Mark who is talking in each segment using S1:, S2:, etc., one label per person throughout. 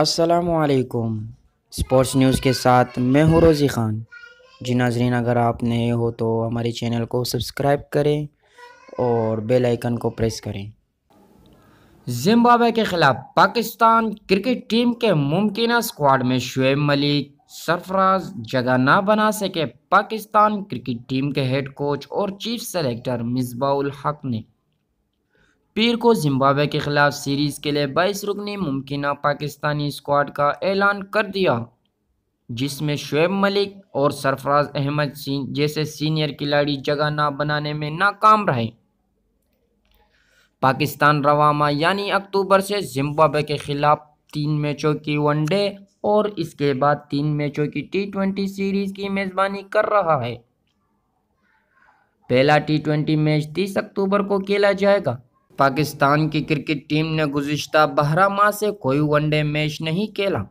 S1: असलकुम sports news के साथ मैं हूँ रोज़ी ख़ान जी नाजरीन अगर आप नए हो तो हमारे चैनल को सब्सक्राइब करें और बेल आइकन को प्रेस करें जिम्बाब्वे के ख़िलाफ़ पाकिस्तान क्रिकेट टीम के मुमकिन स्क्वाड में शुएब मलिक सरफराज जगह ना बना सके पाकिस्तान क्रिकेट टीम के हेड कोच और चीफ सेलेक्टर मिसबाउल हक ने पीर को जिम्बाब्वे के खिलाफ सीरीज़ के लिए बाईस रुकनी मुमकिन पाकिस्तानी स्क्वाड का ऐलान कर दिया जिसमें शुएब मलिक और सरफराज अहमद जैसे सीनियर खिलाड़ी जगह ना बनाने में नाकाम रहे पाकिस्तान रवामा यानी अक्टूबर से जिम्बाब्वे के खिलाफ तीन मैचों की वनडे और इसके बाद तीन मैचों की टी ट्वेंटी सीरीज़ की मेज़बानी कर रहा है पहला टी ट्वेंटी मैच तीस अक्टूबर को खेला जाएगा पाकिस्तान की क्रिकेट टीम ने गुज्त बारह माह से कोई वनडे मैच नहीं खेला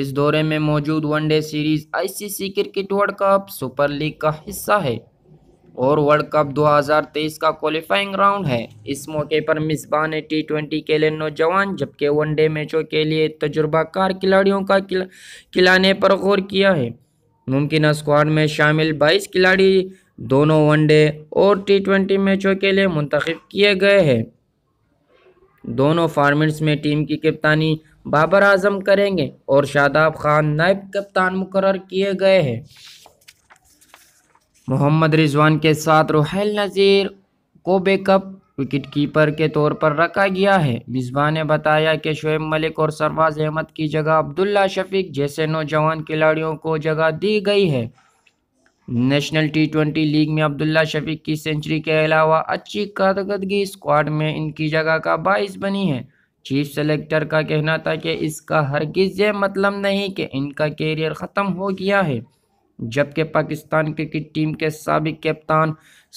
S1: इस दौरे में मौजूद one day series ICC cricket World Cup Super League का हिस्सा है और वर्ल्ड कप 2023 का क्वालिफाइंग राउंड है इस मौके पर मिसबा ने टी ट्वेंटी के लिए नौजवान जबकि वनडे मैचों के लिए तजुर्बाकार खिलाड़ियों का खिलाने पर गौर किया है मुमकिन स्क्वाड में शामिल 22 खिलाड़ी दोनों वनडे और टी ट्वेंटी मैचों के लिए मुंतखब किए गए हैं दोनों फार्मेट्स में टीम की कप्तानी बाबर आजम करेंगे और शादाब खान नायब कप्तान मुकर किए गए हैं मोहम्मद रिजवान के साथ रोहेल नज़ीर को बेकअप विकेट कीपर के तौर पर रखा गया है मिसबा ने बताया कि शुएब मलिक और सरवाज अहमद की जगह अब्दुल्ला शफीक जैसे नौजवान खिलाड़ियों को जगह दी गई है नेशनल टी ट्वेंटी लीग में अब्दुल्ला शफीक की सेंचुरी के अलावा अच्छी कारकर्दगी स्क्वाड में इनकी जगह का बाइस बनी है चीफ सेलेक्टर का कहना था कि इसका हरगिज़ ये मतलब नहीं कि इनका कैरियर ख़त्म हो गया है जबकि पाकिस्तान क्रिकेट टीम के सबक कप्तान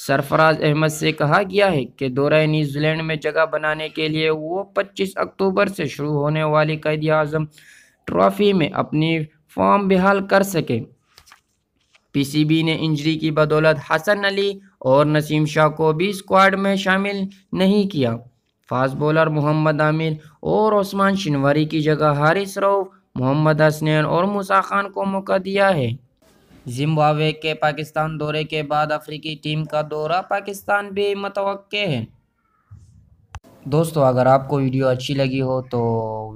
S1: सरफराज अहमद से कहा गया है कि दौरा न्यूजीलैंड में जगह बनाने के लिए वो 25 अक्टूबर से शुरू होने वाली कैद अजम ट्रॉफ़ी में अपनी फॉर्म बहाल कर सकें पीसीबी ने इंजरी की बदौलत हसन अली और नसीम शाह को भी स्क्वाड में शामिल नहीं किया फास्ट बॉलर मोहम्मद आमिर और ओस्मान शिनवारी की जगह हारिस रऊफ मोहम्मद हसनैन और मूसा खान को मौका दिया है जिम्बावे के पाकिस्तान दौरे के बाद अफ्रीकी टीम का दौरा पाकिस्तान भी मतव है दोस्तों अगर आपको वीडियो अच्छी लगी हो तो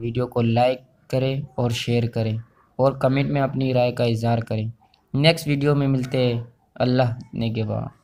S1: वीडियो को लाइक करें और शेयर करें और कमेंट में अपनी राय का इजहार करें नेक्स्ट वीडियो में मिलते हैं अल्लाह ने के बाद